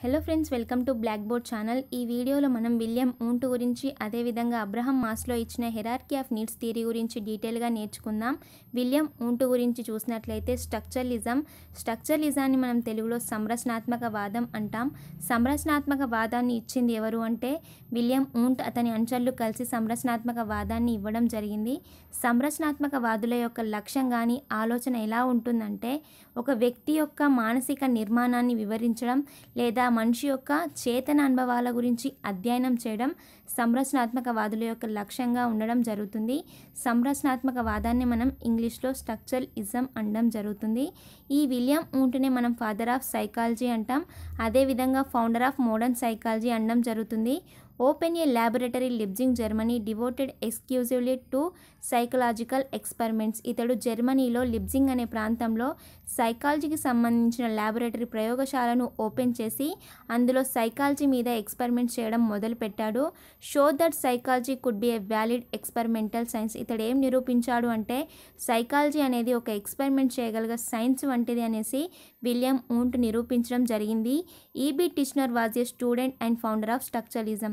hello friends welcome to black board channel ఈ వీడియోలో మనం విలియం ఊంట్ గురించి అదేవిధంగా అబ్రహం మాస్లో ఇచ్చిన హెరార్కీ ఆఫ్ నీడ్స్ థియరీ గురించి డీటెయిల్గా నేర్చుకుందాం విలియం ఊంట్ గురించి చూసినట్లయితే స్ట్రక్చరలిజం స్ట్రక్చరలిజాన్ని మనం తెలుగులో సంరచనాత్మక వాదం అంటాం సంరచనాత్మక వాదాన్ని ఇచ్చింది ఎవరు అంటే విలియం ఊంట్ అతని అంచళ్ళు కలిసి సంరచనాత్మక వాదాన్ని ఇవ్వడం జరిగింది సంరచనాత్మక వాదుల యొక్క లక్ష్యం కానీ ఆలోచన ఎలా ఉంటుందంటే ఒక వ్యక్తి యొక్క మానసిక నిర్మాణాన్ని వివరించడం లేదా ఇలా మనిషి యొక్క చేతన అనుభవాల గురించి అధ్యయనం చేయడం వాదుల యొక్క లక్ష్యంగా ఉండడం జరుగుతుంది సంరచనాత్మక వాదాన్ని మనం ఇంగ్లీష్లో స్ట్రక్చరల్ ఇజం అనడం జరుగుతుంది ఈ విలియం ఊంట్నే మనం ఫాదర్ ఆఫ్ సైకాలజీ అంటాం అదేవిధంగా ఫౌండర్ ఆఫ్ మోడర్న్ సైకాలజీ అనడం జరుగుతుంది open a laboratory Leipzig Germany devoted exclusively to psychological experiments ఇతడు జర్మనీలో లిబ్జింగ్ అనే ప్రాంతంలో సైకాలజీకి సంబంధించిన ల్యాబొరేటరీ ప్రయోగశాలను ఓపెన్ చేసి అందులో సైకాలజీ మీద ఎక్స్పెరిమెంట్ చేయడం మొదలుపెట్టాడు show that psychology could be a valid experimental science ఇతడు ఏం నిరూపించాడు అంటే సైకాలజీ అనేది ఒక ఎక్స్పెరిమెంట్ చేయగలిగే సైన్స్ వంటిది అనేసి విలియం ఊంట్ నిరూపించడం జరిగింది E B Titchener was a student and founder of structuralism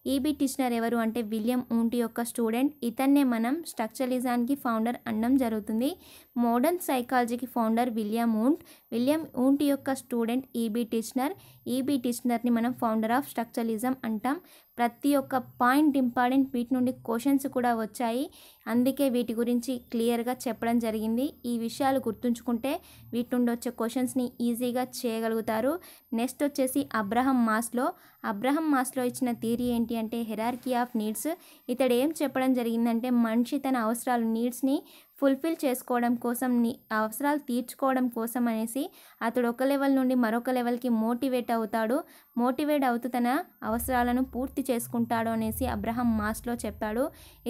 E B Titchener ఎవరు అంటే విలియం ఊంటి యొక్క స్టూడెంట్ ఇతన్నే మనం స్ట్రక్చరలిజానికి ఫౌండర్ అనడం జరుగుతుంది మోడర్న్ సైకాలజీకి ఫౌండర్ విలియం ఊంట్ విలియం ఊంటి యొక్క స్టూడెంట్ ఈబీ టిష్నర్ ఈబీ టిష్నర్ని మనం ఫౌండర్ ఆఫ్ స్ట్రక్చరిజం అంటాం ప్రతి ఒక్క పాయింట్ ఇంపార్టెంట్ వీటి నుండి క్వశ్చన్స్ కూడా వచ్చాయి అందుకే వీటి గురించి క్లియర్గా చెప్పడం జరిగింది ఈ విషయాలు గుర్తుంచుకుంటే వీటి నుండి వచ్చే క్వశ్చన్స్ని ఈజీగా చేయగలుగుతారు నెక్స్ట్ వచ్చేసి అబ్రహం మాస్లో అబ్రహం మాస్లో ఇచ్చిన థియరీ ఏంటి ఏంటి అంటే హెరార్కీ ఆఫ్ నీడ్స్ ఇతడు ఏం చెప్పడం జరిగిందంటే మనిషి తన అవసరాలు నీడ్స్ని ఫుల్ఫిల్ చేసుకోవడం కోసం అవసరాలు తీర్చుకోవడం కోసం అనేసి అతడు ఒక లెవెల్ నుండి మరొక లెవెల్కి మోటివేట్ అవుతాడు మోటివేట్ అవుతూ తన అవసరాలను పూర్తి చేసుకుంటాడు అనేసి అబ్రహం మాస్లో చెప్పాడు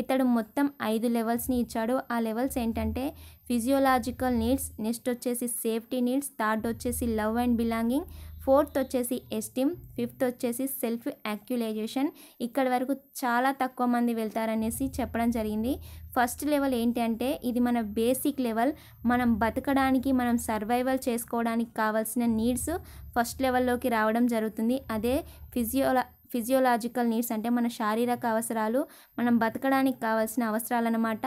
ఇతడు మొత్తం ఐదు లెవెల్స్ని ఇచ్చాడు ఆ లెవెల్స్ ఏంటంటే ఫిజియోలాజికల్ నీడ్స్ నెక్స్ట్ వచ్చేసి సేఫ్టీ నీడ్స్ థర్డ్ వచ్చేసి లవ్ అండ్ బిలాంగింగ్ ఫోర్త్ వచ్చేసి ఎస్టీమ్ ఫిఫ్త్ వచ్చేసి సెల్ఫ్ యాక్యులైజేషన్ ఇక్కడ వరకు చాలా తక్కువ మంది వెళ్తారనేసి చెప్పడం జరిగింది ఫస్ట్ లెవెల్ ఏంటంటే ఇది మన బేసిక్ లెవెల్ మనం బతకడానికి మనం సర్వైవల్ చేసుకోవడానికి కావాల్సిన నీడ్స్ ఫస్ట్ లెవెల్లోకి రావడం జరుగుతుంది అదే ఫిజియోలా ఫిజియోలాజికల్ నీడ్స్ అంటే మన శారీరక అవసరాలు మనం బతకడానికి కావాల్సిన అవసరాలు అనమాట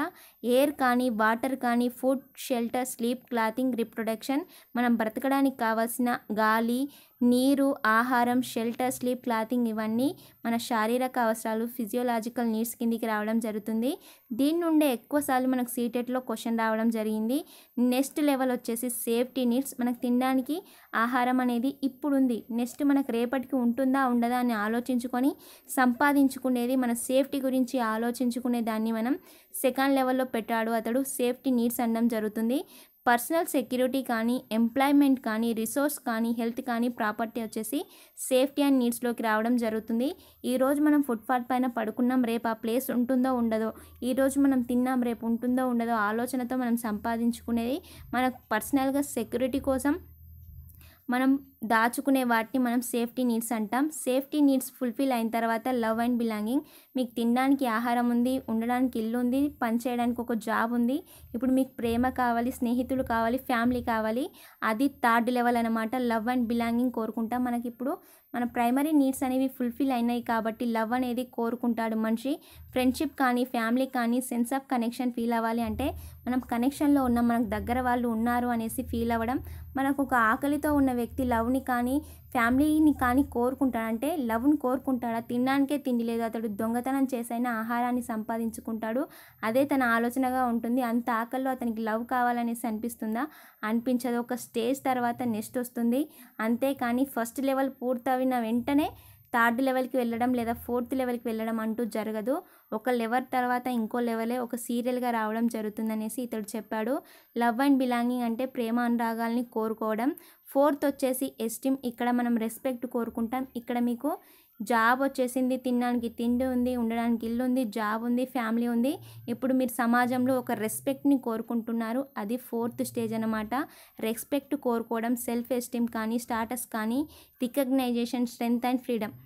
ఎయిర్ కానీ వాటర్ కానీ food shelter sleep clothing reproduction మనం బ్రతకడానికి కావాల్సిన గాలి నీరు ఆహారం షెల్టర్ స్లీప్ క్లాతింగ్ ఇవన్నీ మన శారీరక అవసరాలు ఫిజియోలాజికల్ నీడ్స్ కిందికి రావడం జరుగుతుంది దీని నుండే ఎక్కువసార్లు మనకు సీటెట్లో క్వశ్చన్ రావడం జరిగింది నెక్స్ట్ లెవెల్ వచ్చేసి సేఫ్టీ నీడ్స్ మనకు తినడానికి ఆహారం అనేది ఇప్పుడుంది నెక్స్ట్ మనకు రేపటికి ఉంటుందా ఉండదా అని ఆలోచించుకొని సంపాదించుకునేది మన సేఫ్టీ గురించి ఆలోచించుకునే దాన్ని మనం సెకండ్ లెవెల్లో పెట్టాడు అతడు సేఫ్టీ నీడ్స్ అనడం జరుగుతుంది పర్సనల్ సెక్యూరిటీ కానీ ఎంప్లాయ్మెంట్ కానీ రిసోర్స్ కానీ హెల్త్ కానీ ప్రాపర్టీ వచ్చేసి సేఫ్టీ అండ్ నీడ్స్లోకి రావడం జరుగుతుంది ఈరోజు మనం ఫుట్పాత్ పైన పడుకున్నాం రేపు ఆ ప్లేస్ ఉంటుందో ఉండదో ఈరోజు మనం తిన్నాం రేపు ఉంటుందో ఉండదో ఆలోచనతో మనం సంపాదించుకునేది మన పర్సనల్గా సెక్యూరిటీ కోసం మనం దాచుకునే వాటిని మనం సేఫ్టీ నీడ్స్ అంటాం సేఫ్టీ నీడ్స్ ఫుల్ఫిల్ అయిన తర్వాత లవ్ అండ్ బిలాంగింగ్ మీకు తినడానికి ఆహారం ఉంది ఉండడానికి ఇల్లు ఉంది పనిచేయడానికి ఒక జాబ్ ఉంది ఇప్పుడు మీకు ప్రేమ కావాలి స్నేహితులు కావాలి ఫ్యామిలీ కావాలి అది థర్డ్ లెవెల్ అనమాట లవ్ అండ్ బిలాంగింగ్ కోరుకుంటాం మనకి ఇప్పుడు మన ప్రైమరీ నీడ్స్ అనేవి ఫుల్ఫిల్ అయినాయి కాబట్టి లవ్ అనేది కోరుకుంటాడు మనిషి ఫ్రెండ్షిప్ కానీ ఫ్యామిలీ కానీ సెన్స్ ఆఫ్ కనెక్షన్ ఫీల్ అవ్వాలి అంటే మనం కనెక్షన్లో ఉన్న మనకు దగ్గర వాళ్ళు ఉన్నారు అనేసి ఫీల్ అవ్వడం మనకు ఒక ఆకలితో ఉన్న వ్యక్తి లవ్ లవ్ని కానీ ఫ్యామిలీని కానీ కోరుకుంటాడు అంటే లవ్ని కోరుకుంటాడా తినడానికే తిండి లేదు అతడు దొంగతనం చేసైనా ఆహారాన్ని సంపాదించుకుంటాడు అదే తన ఆలోచనగా ఉంటుంది అంత ఆకల్లో అతనికి లవ్ కావాలనేసి అనిపిస్తుందా అనిపించదు ఒక స్టేజ్ తర్వాత నెక్స్ట్ వస్తుంది కానీ ఫస్ట్ లెవెల్ పూర్తయిన వెంటనే థర్డ్ లెవెల్కి వెళ్ళడం లేదా ఫోర్త్ లెవెల్కి వెళ్ళడం అంటూ జరగదు ఒక లెవర్ తర్వాత ఇంకో లెవెలే ఒక సీరియల్గా రావడం జరుగుతుందనేసి ఇతడు చెప్పాడు లవ్ అండ్ బిలాంగింగ్ అంటే ప్రేమ అనురాగాల్ని కోరుకోవడం ఫోర్త్ వచ్చేసి ఎస్టిమ్ ఇక్కడ మనం రెస్పెక్ట్ కోరుకుంటాం ఇక్కడ మీకు జాబ్ వచ్చేసింది తినడానికి తిండి ఉంది ఉండడానికి ఇల్లు ఉంది జాబ్ ఉంది ఫ్యామిలీ ఉంది ఇప్పుడు మీరు సమాజంలో ఒక రెస్పెక్ట్ని కోరుకుంటున్నారు అది ఫోర్త్ స్టేజ్ అనమాట రెస్పెక్ట్ కోరుకోవడం సెల్ఫ్ ఎస్టీమ్ కానీ స్టాటస్ కానీ రికగ్నైజేషన్ స్ట్రెంగ్త్ అండ్ ఫ్రీడమ్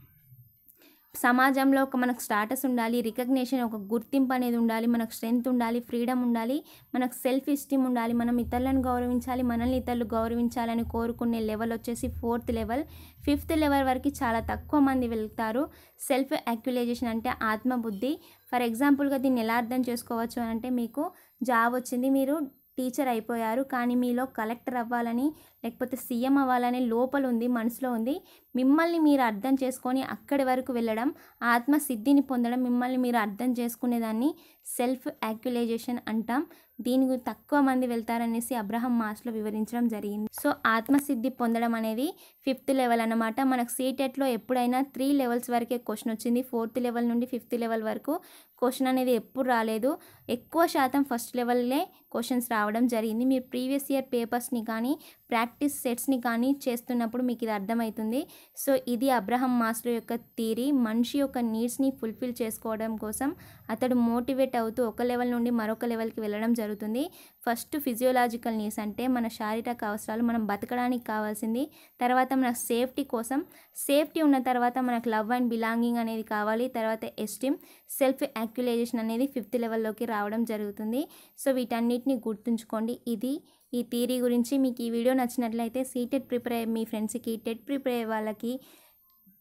సమాజంలో ఒక మనకు స్టాటస్ ఉండాలి రికగ్నేషన్ ఒక గుర్తింపు అనేది ఉండాలి మనకు స్ట్రెంగ్త్ ఉండాలి ఫ్రీడమ్ ఉండాలి మనకు సెల్ఫ్ ఇస్టీమ్ ఉండాలి మనం ఇతరులను గౌరవించాలి మనల్ని ఇతరులు గౌరవించాలని కోరుకునే లెవెల్ వచ్చేసి ఫోర్త్ లెవెల్ ఫిఫ్త్ లెవెల్ వరకు చాలా తక్కువ మంది వెళ్తారు సెల్ఫ్ యాక్యులైజేషన్ అంటే ఆత్మబుద్ధి ఫర్ ఎగ్జాంపుల్గా దీన్ని ఎలా అర్థం చేసుకోవచ్చు అని అంటే మీకు జాబ్ వచ్చింది మీరు టీచర్ అయిపోయారు కానీ మీలో కలెక్టర్ అవ్వాలని లేకపోతే సీఎం అవ్వాలని లోపల ఉంది మనసులో ఉంది మిమ్మల్ని మీరు అర్థం చేసుకొని అక్కడి వరకు వెళ్ళడం ఆత్మసిద్ధిని పొందడం మిమ్మల్ని మీరు అర్థం చేసుకునేదాన్ని సెల్ఫ్ యాక్యులైజేషన్ అంటాం దీనికి తక్కువ మంది వెళ్తారనేసి అబ్రహం మాస్లో వివరించడం జరిగింది సో ఆత్మసిద్ధి పొందడం అనేది ఫిఫ్త్ లెవెల్ అనమాట మనకు సీటెట్లో ఎప్పుడైనా త్రీ లెవెల్స్ వరకే క్వశ్చన్ వచ్చింది ఫోర్త్ లెవెల్ నుండి ఫిఫ్త్ లెవెల్ వరకు క్వశ్చన్ అనేది ఎప్పుడు రాలేదు ఎక్కువ శాతం ఫస్ట్ లెవెల్లే క్వశ్చన్స్ రావడం జరిగింది మీరు ప్రీవియస్ ఇయర్ పేపర్స్ని కానీ ప్రాక్టీస్ సెట్స్ని కానీ చేస్తున్నప్పుడు మీకు ఇది అర్థమవుతుంది సో ఇది అబ్రహం మాస్లో యొక్క థీరీ మనిషి యొక్క నీడ్స్ని ఫుల్ఫిల్ చేసుకోవడం కోసం అతడు మోటివేట్ అవుతూ ఒక లెవెల్ నుండి మరొక లెవెల్కి వెళ్ళడం జరుగుతుంది ఫస్ట్ ఫిజియోలాజికల్ నీడ్స్ అంటే మన శారీరక అవసరాలు మనం బతకడానికి కావాల్సింది తర్వాత మన సేఫ్టీ కోసం సేఫ్టీ ఉన్న తర్వాత మనకు లవ్ అండ్ బిలాంగింగ్ అనేది కావాలి తర్వాత ఎస్టిమ్ సెల్ఫ్ యాక్యులైజేషన్ అనేది ఫిఫ్త్ లెవెల్లోకి రావడం జరుగుతుంది సో వీటన్నిటిని గుర్తుంచుకోండి ఇది ఈ థీరీ గురించి మీకు ఈ వీడియో నచ్చినట్లయితే సీటెట్ ప్రిపేర్ అయ్యే మీ ఫ్రెండ్స్కి టెట్ ప్రిపేర్ అయ్యే వాళ్ళకి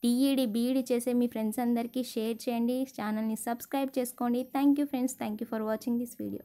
డిఈడి బీఈడి చేసే మీ ఫ్రెండ్స్ అందరికీ షేర్ చేయండి ఛానల్ని సబ్స్క్రైబ్ చేసుకోండి thank you friends thank you for watching this video